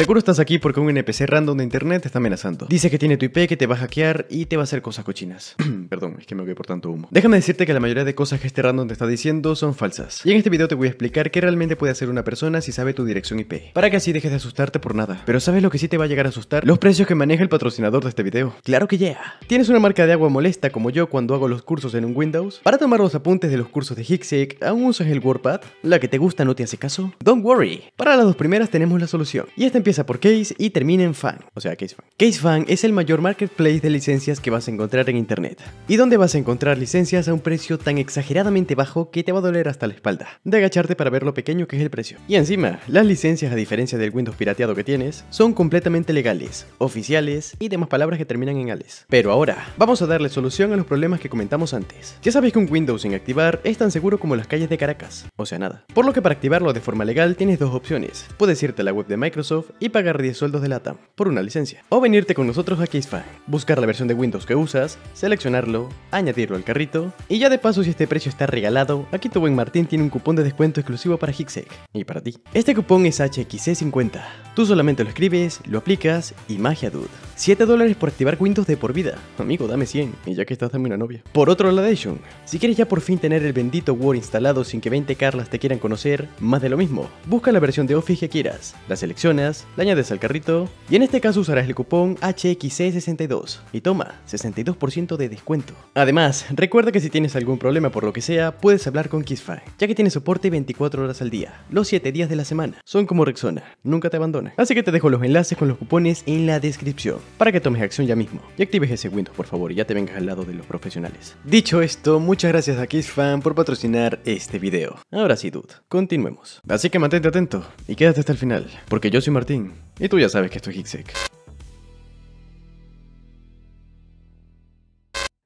Seguro estás aquí porque un NPC random de internet te está amenazando. Dice que tiene tu IP, que te va a hackear y te va a hacer cosas cochinas. Perdón, es que me voy por tanto humo. Déjame decirte que la mayoría de cosas que este random te está diciendo son falsas. Y en este video te voy a explicar qué realmente puede hacer una persona si sabe tu dirección IP. Para que así dejes de asustarte por nada. Pero ¿sabes lo que sí te va a llegar a asustar? Los precios que maneja el patrocinador de este video. Claro que ya. ¿Tienes una marca de agua molesta como yo cuando hago los cursos en un Windows? ¿Para tomar los apuntes de los cursos de Hicksec aún usas el WordPad? ¿La que te gusta no te hace caso? Don't worry. Para las dos primeras tenemos la solución. Y esta empieza por Case y termina en Fan, o sea, CASE FAN. CASE FAN es el mayor marketplace de licencias que vas a encontrar en internet, y donde vas a encontrar licencias a un precio tan exageradamente bajo que te va a doler hasta la espalda, de agacharte para ver lo pequeño que es el precio. Y encima, las licencias, a diferencia del Windows pirateado que tienes, son completamente legales, oficiales y demás palabras que terminan en ales. Pero ahora, vamos a darle solución a los problemas que comentamos antes. Ya sabes que un Windows sin activar es tan seguro como las calles de Caracas, o sea, nada. Por lo que para activarlo de forma legal tienes dos opciones. Puedes irte a la web de Microsoft y pagar 10 sueldos de lata. por una licencia. O venirte con nosotros a KissFi, buscar la versión de Windows que usas, seleccionarlo, añadirlo al carrito, y ya de paso si este precio está regalado, aquí tu buen Martín tiene un cupón de descuento exclusivo para Higsec, y para ti. Este cupón es HXC50. Tú solamente lo escribes, lo aplicas y magia dude. 7 dólares por activar Windows de por vida. Amigo, dame 100, y ya que estás dame una novia. Por otro lado, si quieres ya por fin tener el bendito Word instalado sin que 20 Carlas te quieran conocer, más de lo mismo. Busca la versión de Office que quieras, la seleccionas, la añades al carrito, y en este caso usarás el cupón HXC62 y toma 62% de descuento. Además, recuerda que si tienes algún problema por lo que sea, puedes hablar con Kissfy, ya que tiene soporte 24 horas al día, los 7 días de la semana. Son como Rexona, nunca te abandona. Así que te dejo los enlaces con los cupones en la descripción para que tomes acción ya mismo y actives ese Windows por favor y ya te vengas al lado de los profesionales. Dicho esto, muchas gracias a KissFan por patrocinar este video. Ahora sí, dude, continuemos. Así que mantente atento y quédate hasta el final, porque yo soy Martín y tú ya sabes que estoy es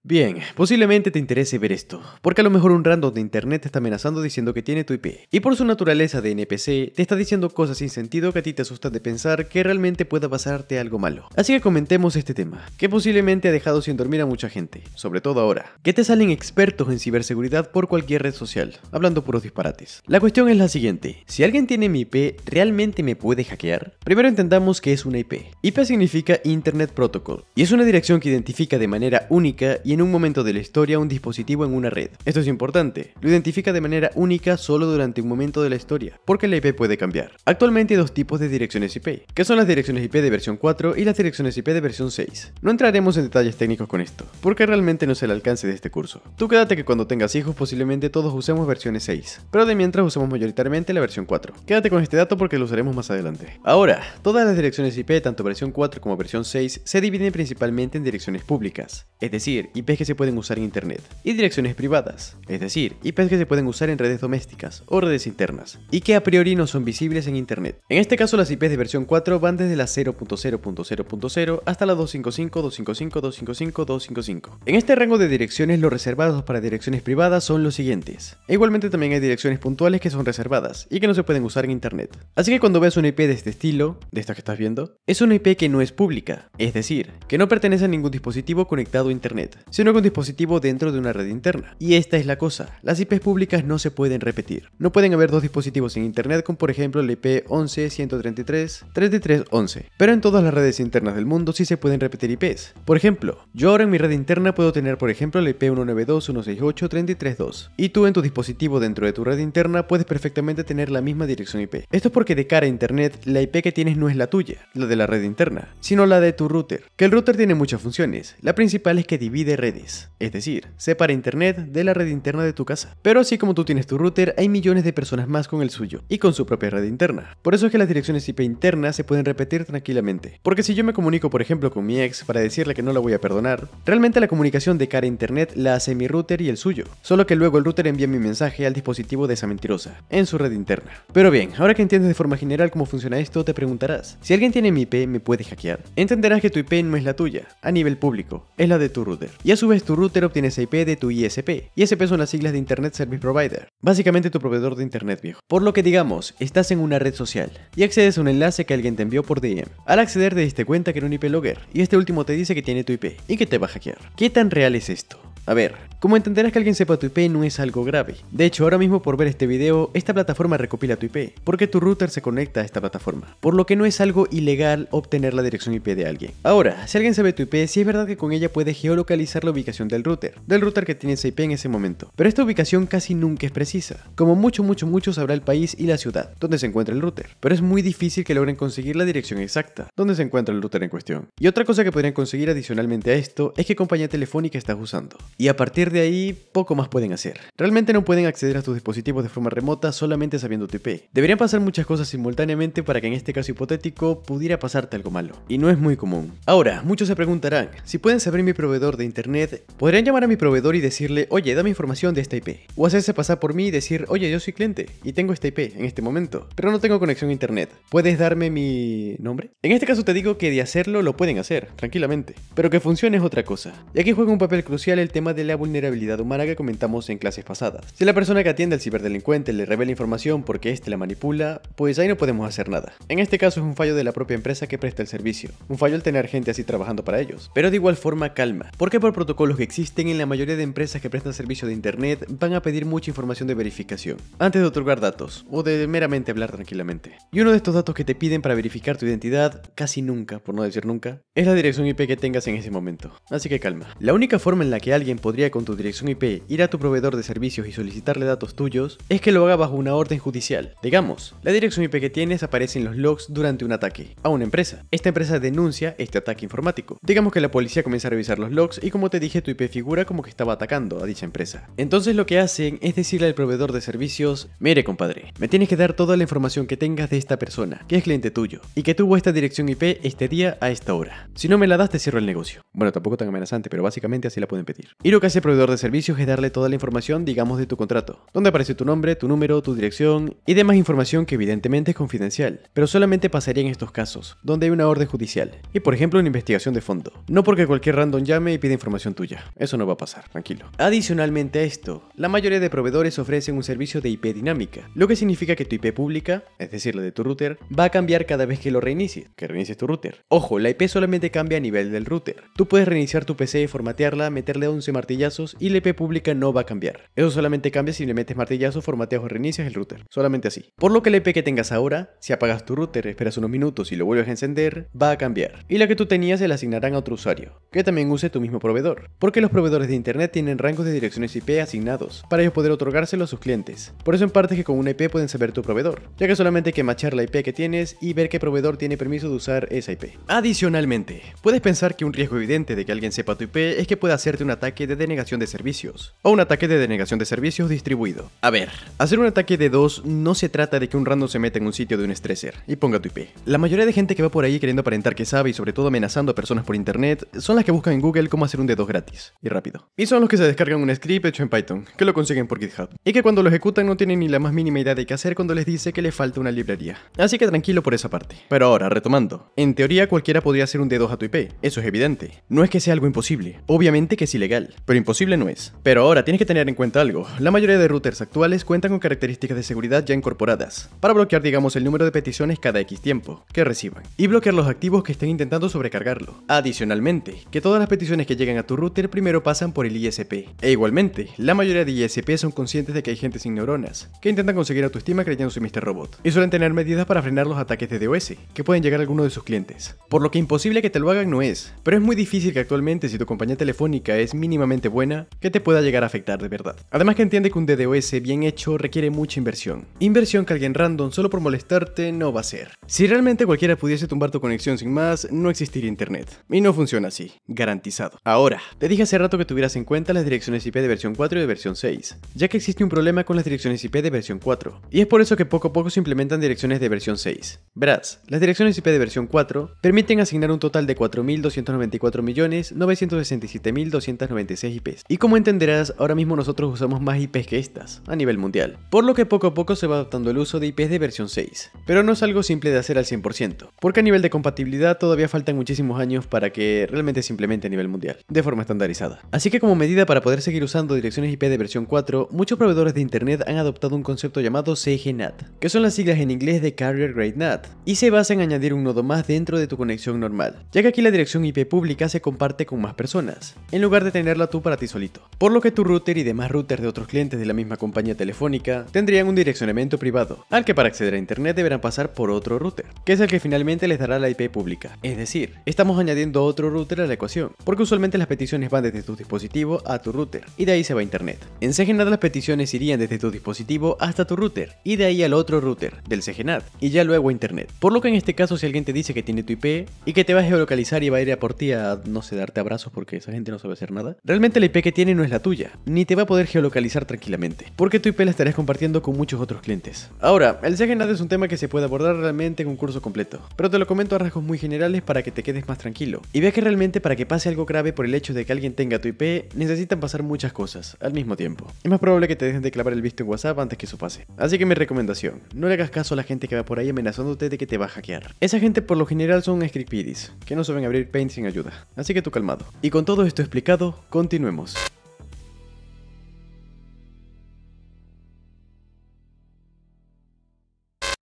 Bien, posiblemente te interese ver esto, porque a lo mejor un random de internet te está amenazando diciendo que tiene tu IP, y por su naturaleza de NPC, te está diciendo cosas sin sentido que a ti te asusta de pensar que realmente pueda pasarte algo malo. Así que comentemos este tema, que posiblemente ha dejado sin dormir a mucha gente, sobre todo ahora, que te salen expertos en ciberseguridad por cualquier red social, hablando puros disparates. La cuestión es la siguiente, si alguien tiene mi IP, ¿realmente me puede hackear? Primero entendamos que es una IP. IP significa Internet Protocol, y es una dirección que identifica de manera única y en un momento de la historia un dispositivo en una red. Esto es importante, lo identifica de manera única solo durante un momento de la historia, porque la IP puede cambiar. Actualmente hay dos tipos de direcciones IP, que son las direcciones IP de versión 4 y las direcciones IP de versión 6. No entraremos en detalles técnicos con esto, porque realmente no es el alcance de este curso. Tú quédate que cuando tengas hijos posiblemente todos usemos versiones 6, pero de mientras usamos mayoritariamente la versión 4. Quédate con este dato porque lo usaremos más adelante. Ahora, todas las direcciones IP, tanto versión 4 como versión 6, se dividen principalmente en direcciones públicas, es decir, IPs que se pueden usar en Internet, y direcciones privadas, es decir, IPs que se pueden usar en redes domésticas o redes internas, y que a priori no son visibles en Internet. En este caso las IPs de versión 4 van desde la 0.0.0.0 hasta la 255.255.255.255. En este rango de direcciones los reservados para direcciones privadas son los siguientes. igualmente también hay direcciones puntuales que son reservadas y que no se pueden usar en Internet. Así que cuando veas una IP de este estilo, de esta que estás viendo, es una IP que no es pública, es decir, que no pertenece a ningún dispositivo conectado a Internet, sino que un dispositivo dentro de una red interna. Y esta es la cosa, las IPs públicas no se pueden repetir. No pueden haber dos dispositivos en Internet con por ejemplo el IP 11.133.33.11, pero en todas las redes internas del mundo sí se pueden repetir IPs. Por ejemplo, yo ahora en mi red interna puedo tener por ejemplo el IP 192.168.33.2 y tú en tu dispositivo dentro de tu red interna puedes perfectamente tener la misma dirección IP. Esto es porque de cara a Internet la IP que tienes no es la tuya, la de la red interna, sino la de tu router, que el router tiene muchas funciones. La principal es que divide redes, es decir, separa Internet de la red interna de tu casa. Pero así como tú tienes tu router, hay millones de personas más con el suyo y con su propia red interna. Por eso es que las direcciones IP internas se pueden repetir tranquilamente. Porque si yo me comunico, por ejemplo, con mi ex para decirle que no la voy a perdonar, realmente la comunicación de cara a Internet la hace mi router y el suyo, solo que luego el router envía mi mensaje al dispositivo de esa mentirosa, en su red interna. Pero bien, ahora que entiendes de forma general cómo funciona esto, te preguntarás, si alguien tiene mi IP, ¿me puede hackear? Entenderás que tu IP no es la tuya, a nivel público, es la de tu router. Subes tu router obtienes IP de tu ISP. ISP son las siglas de Internet Service Provider, básicamente tu proveedor de Internet viejo. Por lo que digamos, estás en una red social y accedes a un enlace que alguien te envió por DM. Al acceder te diste cuenta que era un IP logger y este último te dice que tiene tu IP y que te va a hackear. ¿Qué tan real es esto? A ver, como entenderás que alguien sepa tu IP no es algo grave. De hecho, ahora mismo por ver este video, esta plataforma recopila tu IP, porque tu router se conecta a esta plataforma, por lo que no es algo ilegal obtener la dirección IP de alguien. Ahora, si alguien sabe tu IP, sí es verdad que con ella puedes geolocalizar la ubicación del router, del router que tiene esa IP en ese momento, pero esta ubicación casi nunca es precisa. Como mucho, mucho, mucho sabrá el país y la ciudad donde se encuentra el router, pero es muy difícil que logren conseguir la dirección exacta donde se encuentra el router en cuestión. Y otra cosa que podrían conseguir adicionalmente a esto es qué compañía telefónica estás usando y a partir de ahí poco más pueden hacer. Realmente no pueden acceder a tus dispositivos de forma remota solamente sabiendo tu IP. Deberían pasar muchas cosas simultáneamente para que en este caso hipotético pudiera pasarte algo malo, y no es muy común. Ahora, muchos se preguntarán, si pueden saber mi proveedor de internet, ¿podrían llamar a mi proveedor y decirle, oye, dame información de esta IP? O hacerse pasar por mí y decir, oye, yo soy cliente y tengo esta IP en este momento, pero no tengo conexión a internet, ¿puedes darme mi nombre? En este caso te digo que de hacerlo lo pueden hacer, tranquilamente, pero que funcione es otra cosa. Y aquí juega un papel crucial el tema de la vulnerabilidad humana que comentamos en clases pasadas. Si la persona que atiende al ciberdelincuente le revela información porque éste la manipula, pues ahí no podemos hacer nada. En este caso es un fallo de la propia empresa que presta el servicio, un fallo al tener gente así trabajando para ellos. Pero de igual forma, calma, porque por protocolos que existen en la mayoría de empresas que prestan servicio de internet van a pedir mucha información de verificación, antes de otorgar datos, o de meramente hablar tranquilamente. Y uno de estos datos que te piden para verificar tu identidad, casi nunca, por no decir nunca, es la dirección IP que tengas en ese momento. Así que calma. La única forma en la que alguien podría con tu dirección IP ir a tu proveedor de servicios y solicitarle datos tuyos es que lo haga bajo una orden judicial. Digamos, la dirección IP que tienes aparece en los logs durante un ataque a una empresa. Esta empresa denuncia este ataque informático. Digamos que la policía comienza a revisar los logs y como te dije tu IP figura como que estaba atacando a dicha empresa. Entonces lo que hacen es decirle al proveedor de servicios, mire compadre, me tienes que dar toda la información que tengas de esta persona, que es cliente tuyo, y que tuvo esta dirección IP este día a esta hora. Si no me la das te cierro el negocio. Bueno, tampoco tan amenazante, pero básicamente así la pueden pedir. Y lo que hace el Proveedor de Servicios es darle toda la información, digamos, de tu contrato, donde aparece tu nombre, tu número, tu dirección y demás información que evidentemente es confidencial, pero solamente pasaría en estos casos, donde hay una orden judicial y, por ejemplo, una investigación de fondo. No porque cualquier random llame y pida información tuya, eso no va a pasar, tranquilo. Adicionalmente a esto, la mayoría de proveedores ofrecen un servicio de IP dinámica, lo que significa que tu IP pública, es decir, la de tu router, va a cambiar cada vez que lo reinicies, que reinicies tu router. Ojo, la IP solamente cambia a nivel del router. Tú puedes reiniciar tu PC, formatearla, meterle segundo martillazos y la IP pública no va a cambiar. Eso solamente cambia si le metes martillazos, formateas o reinicias el router. Solamente así. Por lo que la IP que tengas ahora, si apagas tu router, esperas unos minutos y lo vuelves a encender, va a cambiar. Y la que tú tenías se la asignarán a otro usuario, que también use tu mismo proveedor. Porque los proveedores de internet tienen rangos de direcciones IP asignados, para ellos poder otorgárselo a sus clientes. Por eso en parte es que con una IP pueden saber tu proveedor, ya que solamente hay que machar la IP que tienes y ver qué proveedor tiene permiso de usar esa IP. Adicionalmente, puedes pensar que un riesgo evidente de que alguien sepa tu IP es que pueda hacerte un ataque de denegación de servicios, o un ataque de denegación de servicios distribuido. A ver, hacer un ataque de dos no se trata de que un random se meta en un sitio de un stresser y ponga tu IP. La mayoría de gente que va por ahí queriendo aparentar que sabe y sobre todo amenazando a personas por internet son las que buscan en Google cómo hacer un dedo gratis y rápido. Y son los que se descargan un script hecho en Python, que lo consiguen por GitHub, y que cuando lo ejecutan no tienen ni la más mínima idea de qué hacer cuando les dice que le falta una librería. Así que tranquilo por esa parte. Pero ahora, retomando, en teoría cualquiera podría hacer un dedo a tu IP, eso es evidente. No es que sea algo imposible, obviamente que es ilegal pero imposible no es. Pero ahora tienes que tener en cuenta algo, la mayoría de routers actuales cuentan con características de seguridad ya incorporadas, para bloquear digamos el número de peticiones cada X tiempo que reciban, y bloquear los activos que estén intentando sobrecargarlo. Adicionalmente, que todas las peticiones que llegan a tu router primero pasan por el ISP. E igualmente, la mayoría de ISP son conscientes de que hay gente sin neuronas, que intentan conseguir autoestima su Mr. Robot, y suelen tener medidas para frenar los ataques de DOS, que pueden llegar a alguno de sus clientes. Por lo que imposible que te lo hagan no es, pero es muy difícil que actualmente si tu compañía telefónica es mini buena que te pueda llegar a afectar de verdad. Además que entiende que un DDoS bien hecho requiere mucha inversión. Inversión que alguien random solo por molestarte no va a hacer. Si realmente cualquiera pudiese tumbar tu conexión sin más, no existiría internet. Y no funciona así, garantizado. Ahora, te dije hace rato que tuvieras en cuenta las direcciones IP de versión 4 y de versión 6, ya que existe un problema con las direcciones IP de versión 4, y es por eso que poco a poco se implementan direcciones de versión 6. Verás, las direcciones IP de versión 4 permiten asignar un total de 4.294.967.290 256 IPs. Y como entenderás, ahora mismo nosotros usamos más IPs que estas, a nivel mundial. Por lo que poco a poco se va adaptando el uso de IPs de versión 6. Pero no es algo simple de hacer al 100%, porque a nivel de compatibilidad todavía faltan muchísimos años para que realmente se implemente a nivel mundial, de forma estandarizada. Así que como medida para poder seguir usando direcciones IP de versión 4, muchos proveedores de internet han adoptado un concepto llamado CGNAT, que son las siglas en inglés de Carrier Grade NAT, y se basa en añadir un nodo más dentro de tu conexión normal, ya que aquí la dirección IP pública se comparte con más personas, en lugar de tener la tú para ti solito. Por lo que tu router y demás routers de otros clientes de la misma compañía telefónica tendrían un direccionamiento privado, al que para acceder a internet deberán pasar por otro router, que es el que finalmente les dará la IP pública. Es decir, estamos añadiendo otro router a la ecuación, porque usualmente las peticiones van desde tu dispositivo a tu router, y de ahí se va a internet. En CGNAT las peticiones irían desde tu dispositivo hasta tu router, y de ahí al otro router, del CGNAT, y ya luego a internet. Por lo que en este caso si alguien te dice que tiene tu IP y que te va a geolocalizar y va a ir a por ti a, no sé, darte abrazos porque esa gente no sabe hacer nada, Realmente la IP que tiene no es la tuya, ni te va a poder geolocalizar tranquilamente, porque tu IP la estarás compartiendo con muchos otros clientes. Ahora, el CGNAT es un tema que se puede abordar realmente en un curso completo, pero te lo comento a rasgos muy generales para que te quedes más tranquilo y vea que realmente para que pase algo grave por el hecho de que alguien tenga tu IP, necesitan pasar muchas cosas al mismo tiempo. Es más probable que te dejen de clavar el visto en WhatsApp antes que eso pase. Así que mi recomendación, no le hagas caso a la gente que va por ahí amenazándote de que te va a hackear. Esa gente por lo general son kiddies, que no saben abrir Paint sin ayuda, así que tú calmado. Y con todo esto explicado, Continuemos.